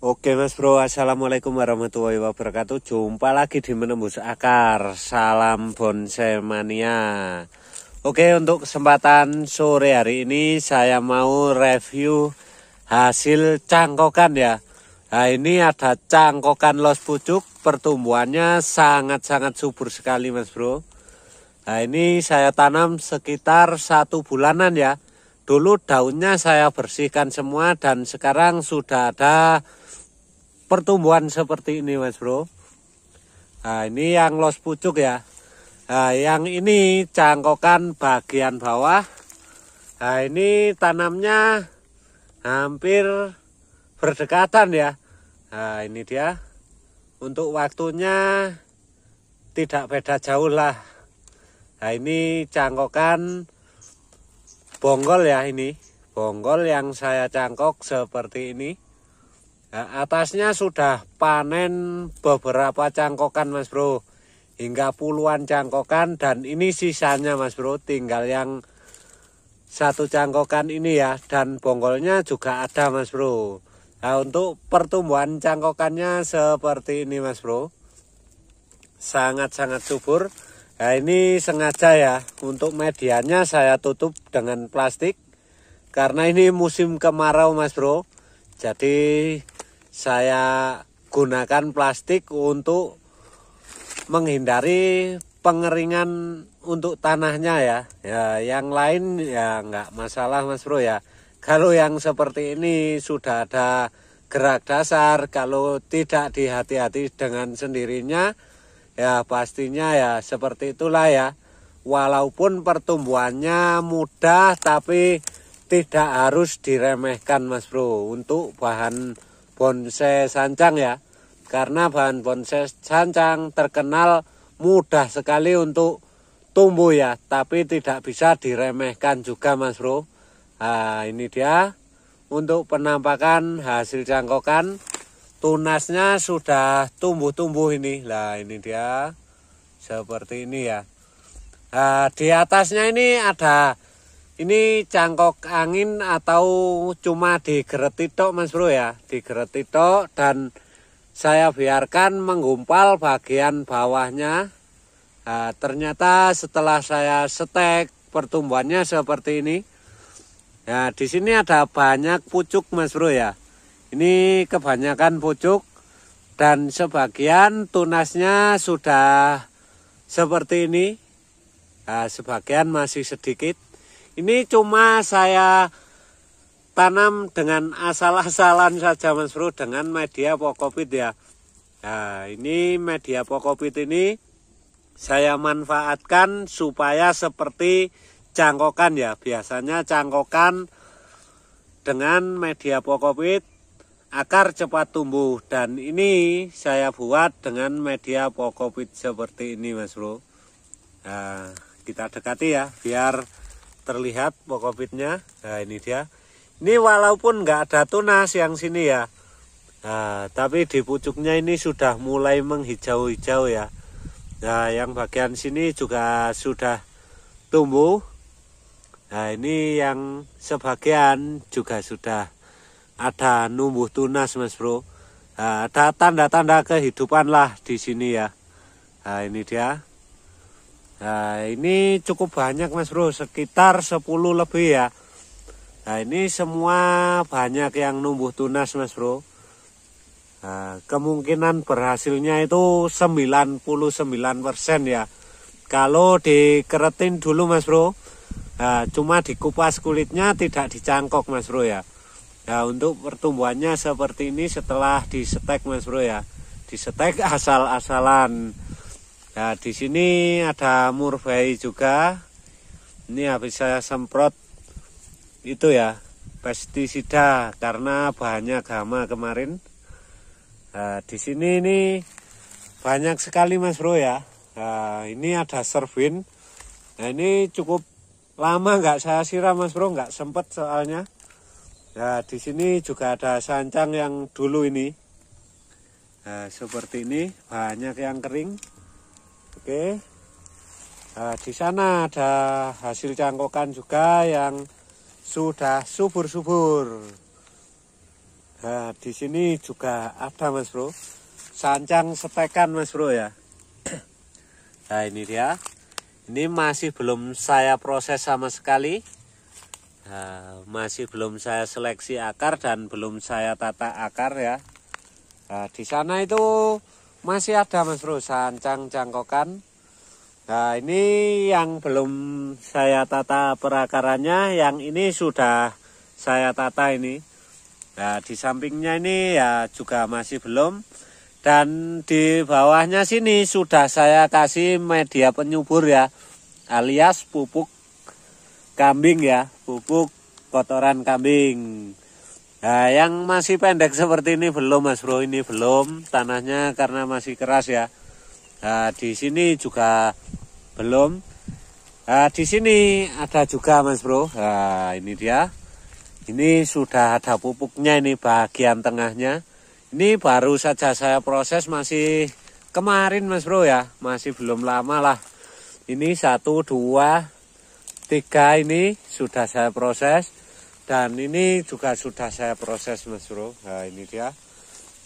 Oke mas bro, assalamualaikum warahmatullahi wabarakatuh Jumpa lagi di Menembus Akar Salam Bonsai Mania Oke untuk kesempatan sore hari ini Saya mau review hasil cangkokan ya Nah ini ada cangkokan los pucuk Pertumbuhannya sangat-sangat subur sekali mas bro Nah ini saya tanam sekitar satu bulanan ya Dulu daunnya saya bersihkan semua dan sekarang sudah ada pertumbuhan seperti ini mas bro. Nah ini yang los pucuk ya. Nah yang ini cangkokan bagian bawah. Nah ini tanamnya hampir berdekatan ya. Nah ini dia. Untuk waktunya tidak beda jauh lah. Nah ini cangkokan bonggol ya ini bonggol yang saya cangkok seperti ini nah, atasnya sudah panen beberapa cangkokan mas bro hingga puluhan cangkokan dan ini sisanya mas bro tinggal yang satu cangkokan ini ya dan bonggolnya juga ada mas bro nah untuk pertumbuhan cangkokannya seperti ini mas bro sangat-sangat subur -sangat Nah ini sengaja ya untuk medianya saya tutup dengan plastik karena ini musim kemarau mas bro. Jadi saya gunakan plastik untuk menghindari pengeringan untuk tanahnya ya. Ya yang lain ya nggak masalah mas bro ya. Kalau yang seperti ini sudah ada gerak dasar, kalau tidak dihati-hati dengan sendirinya Ya pastinya ya seperti itulah ya. Walaupun pertumbuhannya mudah tapi tidak harus diremehkan Mas Bro untuk bahan bonsai sancang ya. Karena bahan bonsai sancang terkenal mudah sekali untuk tumbuh ya, tapi tidak bisa diremehkan juga Mas Bro. Nah, ini dia untuk penampakan hasil cangkokan tunasnya sudah tumbuh-tumbuh ini lah ini dia seperti ini ya uh, di atasnya ini ada ini cangkok angin atau cuma di tok mas bro ya di tok dan saya biarkan menggumpal bagian bawahnya uh, ternyata setelah saya setek pertumbuhannya seperti ini nah di sini ada banyak pucuk mas bro ya ini kebanyakan pucuk dan sebagian tunasnya sudah seperti ini. Nah, sebagian masih sedikit. Ini cuma saya tanam dengan asal-asalan saja Mas Bro dengan media pokopit ya. Nah, ini media pokopit ini saya manfaatkan supaya seperti cangkokan ya. Biasanya cangkokan dengan media pokopit akar cepat tumbuh dan ini saya buat dengan media pokopit seperti ini mas bro nah, kita dekati ya biar terlihat pokopitnya nah ini dia ini walaupun nggak ada tunas yang sini ya nah, tapi di pucuknya ini sudah mulai menghijau-hijau ya nah yang bagian sini juga sudah tumbuh nah ini yang sebagian juga sudah ada numbuh tunas mas bro ada tanda-tanda kehidupan lah di sini ya nah, ini dia nah, ini cukup banyak mas bro sekitar 10 lebih ya nah ini semua banyak yang numbuh tunas mas bro nah, kemungkinan berhasilnya itu 99% ya kalau dikeretin dulu mas bro nah, cuma dikupas kulitnya tidak dicangkok mas bro ya Nah untuk pertumbuhannya seperti ini setelah di stek mas bro ya Di stek asal-asalan Nah di sini ada murbai juga Ini habis saya semprot itu ya pestisida karena banyak hama kemarin nah, di sini ini banyak sekali mas bro ya nah, ini ada servin nah ini cukup lama nggak saya siram mas bro nggak sempet soalnya Nah, di sini juga ada sancang yang dulu ini. Nah, seperti ini banyak yang kering. Oke. Nah, di sana ada hasil cangkokan juga yang sudah subur-subur. Nah, di sini juga ada Mas Bro. Sancang setekan Mas Bro ya. Nah, ini dia. Ini masih belum saya proses sama sekali. Nah, masih belum saya seleksi akar dan belum saya tata akar ya. Nah, di sana itu masih ada Mas Bro sancang cangkokan. Nah, ini yang belum saya tata perakarannya, yang ini sudah saya tata ini. Nah, di sampingnya ini ya juga masih belum. Dan di bawahnya sini sudah saya kasih media penyubur ya, alias pupuk kambing ya, pupuk kotoran kambing. Nah, yang masih pendek seperti ini belum Mas Bro, ini belum tanahnya karena masih keras ya. Nah, di sini juga belum. Nah, di sini ada juga Mas Bro. Nah, ini dia. Ini sudah ada pupuknya ini bagian tengahnya. Ini baru saja saya proses masih kemarin Mas Bro ya, masih belum lama lah. Ini satu dua tiga ini sudah saya proses dan ini juga sudah saya proses Mas Bro. Nah, ini dia.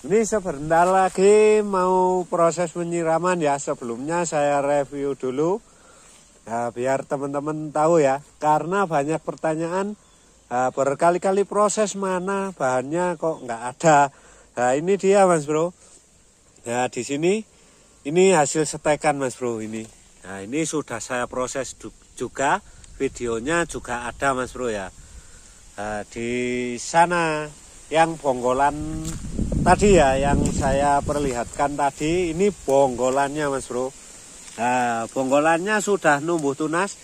Ini sebentar lagi mau proses penyiraman ya. Sebelumnya saya review dulu. Nah, biar teman-teman tahu ya, karena banyak pertanyaan nah, berkali-kali proses mana bahannya kok nggak ada. Nah, ini dia Mas Bro. Nah, di sini ini hasil setekan Mas Bro ini. Nah, ini sudah saya proses juga videonya juga ada Mas Bro ya uh, di sana yang bonggolan tadi ya yang saya perlihatkan tadi ini bonggolannya Mas Bro uh, bonggolannya sudah numbuh tunas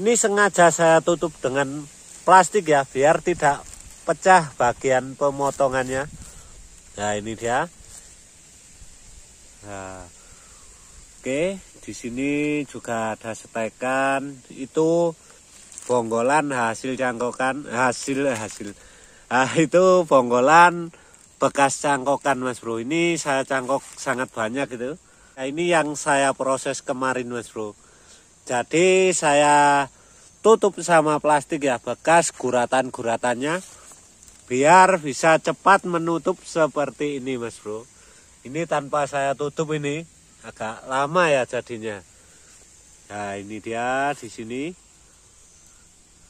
ini sengaja saya tutup dengan plastik ya biar tidak pecah bagian pemotongannya nah ini dia nah, oke di sini juga ada setekan itu bonggolan hasil cangkokan hasil eh, hasil ah, itu bonggolan bekas cangkokan mas bro ini saya cangkok sangat banyak gitu nah, ini yang saya proses kemarin mas bro jadi saya tutup sama plastik ya bekas guratan-guratannya biar bisa cepat menutup seperti ini mas bro ini tanpa saya tutup ini agak lama ya jadinya nah ini dia di sini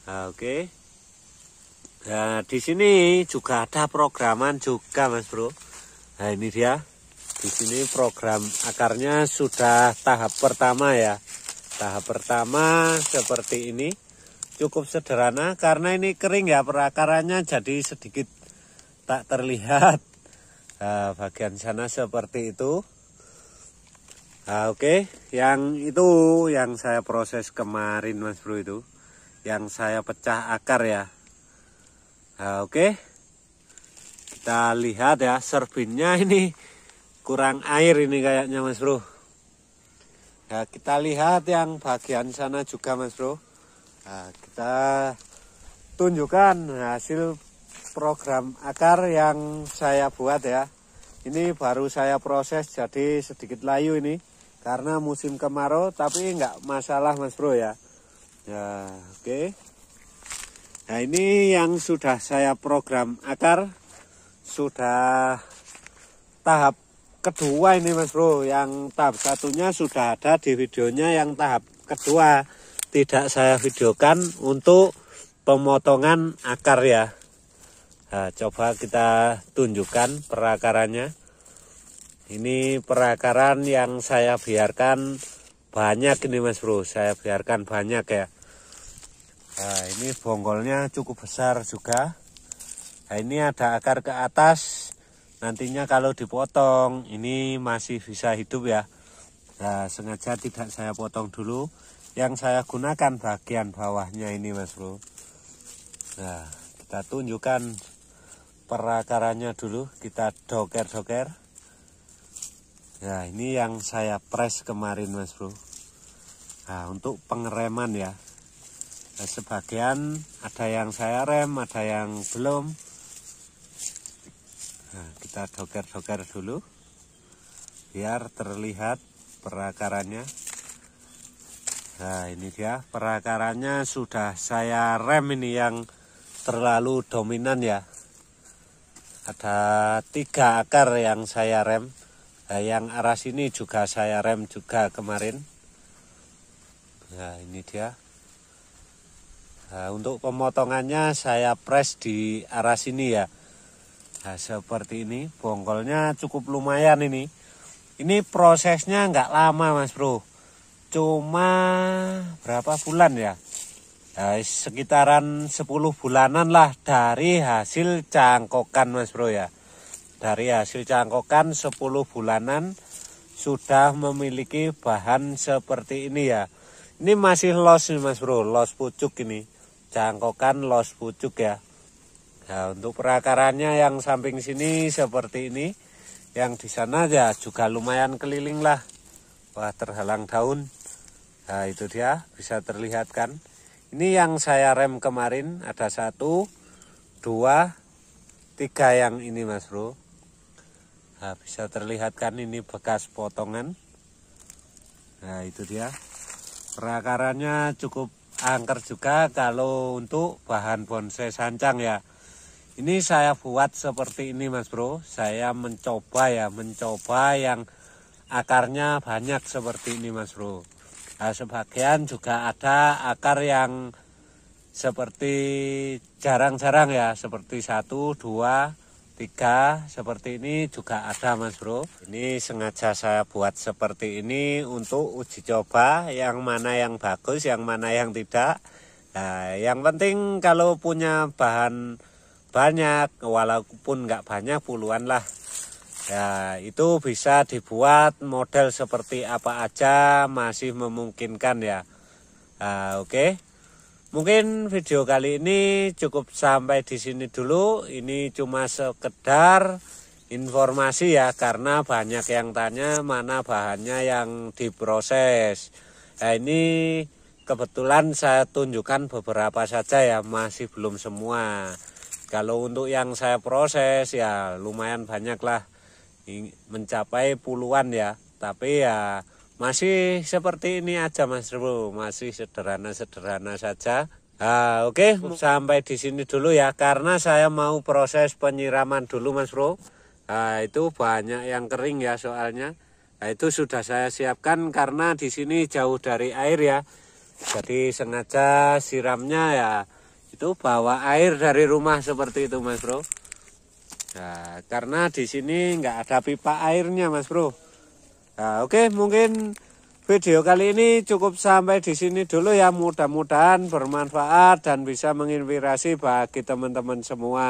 Ah, oke. Nah, di sini juga ada programan juga, Mas Bro. Nah, ini dia. Di sini program akarnya sudah tahap pertama ya. Tahap pertama seperti ini. Cukup sederhana karena ini kering ya perakarannya jadi sedikit tak terlihat. Nah, bagian sana seperti itu. Nah, oke, yang itu yang saya proses kemarin Mas Bro itu yang saya pecah akar ya nah, oke kita lihat ya serbinnya ini kurang air ini kayaknya mas bro nah, kita lihat yang bagian sana juga mas bro nah, kita tunjukkan hasil program akar yang saya buat ya ini baru saya proses jadi sedikit layu ini karena musim kemarau tapi enggak masalah mas bro ya Ya, oke. Okay. Nah, ini yang sudah saya program akar sudah tahap kedua ini Mas Bro. Yang tahap satunya sudah ada di videonya yang tahap kedua tidak saya videokan untuk pemotongan akar ya. Nah, coba kita tunjukkan perakarannya. Ini perakaran yang saya biarkan banyak ini Mas Bro, saya biarkan banyak ya. Nah, ini bonggolnya cukup besar juga. Nah, ini ada akar ke atas. Nantinya kalau dipotong, ini masih bisa hidup ya. Nah, sengaja tidak saya potong dulu. Yang saya gunakan bagian bawahnya ini, Mas Bro. Nah, kita tunjukkan perakarannya dulu. Kita doker-doker. Nah, ini yang saya press kemarin, Mas Bro. Nah, untuk pengereman ya. Eh, sebagian ada yang saya rem, ada yang belum. Nah, kita doker-doker dulu biar terlihat perakarannya. Nah, ini dia perakarannya sudah saya rem ini yang terlalu dominan ya. Ada tiga akar yang saya rem. Nah, yang arah sini juga saya rem juga kemarin. Nah, ini dia Nah, untuk pemotongannya saya press di arah sini ya. Nah, seperti ini, bongkolnya cukup lumayan ini. Ini prosesnya nggak lama mas bro. Cuma berapa bulan ya? Nah, sekitaran 10 bulanan lah dari hasil cangkokan mas bro ya. Dari hasil cangkokan 10 bulanan sudah memiliki bahan seperti ini ya. Ini masih los nih mas bro, los pucuk ini jangkokan los pucuk ya nah untuk perakarannya yang samping sini seperti ini yang di sana ya juga lumayan keliling lah wah terhalang daun nah itu dia bisa terlihat kan ini yang saya rem kemarin ada satu dua tiga yang ini mas bro nah, bisa terlihat kan ini bekas potongan nah itu dia perakarannya cukup angker juga kalau untuk bahan bonsai sancang ya. Ini saya buat seperti ini mas bro, saya mencoba ya, mencoba yang akarnya banyak seperti ini mas bro. Nah, sebagian juga ada akar yang seperti jarang-jarang ya, seperti satu, dua, tiga seperti ini juga ada mas bro ini sengaja saya buat seperti ini untuk uji coba yang mana yang bagus yang mana yang tidak nah, yang penting kalau punya bahan banyak walaupun nggak banyak puluhan lah ya itu bisa dibuat model seperti apa aja masih memungkinkan ya nah, oke okay. Mungkin video kali ini cukup sampai di sini dulu. Ini cuma sekedar informasi ya karena banyak yang tanya mana bahannya yang diproses. Nah, ini kebetulan saya tunjukkan beberapa saja ya, masih belum semua. Kalau untuk yang saya proses ya lumayan banyaklah, mencapai puluhan ya. Tapi ya masih seperti ini aja Mas Bro, masih sederhana-sederhana saja. Ah, oke, okay. sampai di sini dulu ya karena saya mau proses penyiraman dulu Mas Bro. Ah, itu banyak yang kering ya soalnya. Nah, itu sudah saya siapkan karena di sini jauh dari air ya. Jadi sengaja siramnya ya itu bawa air dari rumah seperti itu Mas Bro. Nah, karena di sini nggak ada pipa airnya Mas Bro. Nah, oke okay, mungkin video kali ini cukup sampai di sini dulu ya. Mudah-mudahan bermanfaat dan bisa menginspirasi bagi teman-teman semua.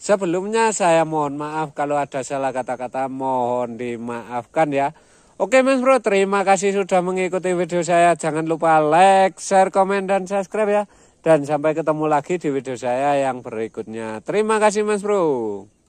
Sebelumnya saya mohon maaf kalau ada salah kata-kata mohon dimaafkan ya. Oke Mas Bro, terima kasih sudah mengikuti video saya. Jangan lupa like, share, komen, dan subscribe ya. Dan sampai ketemu lagi di video saya yang berikutnya. Terima kasih Mas Bro.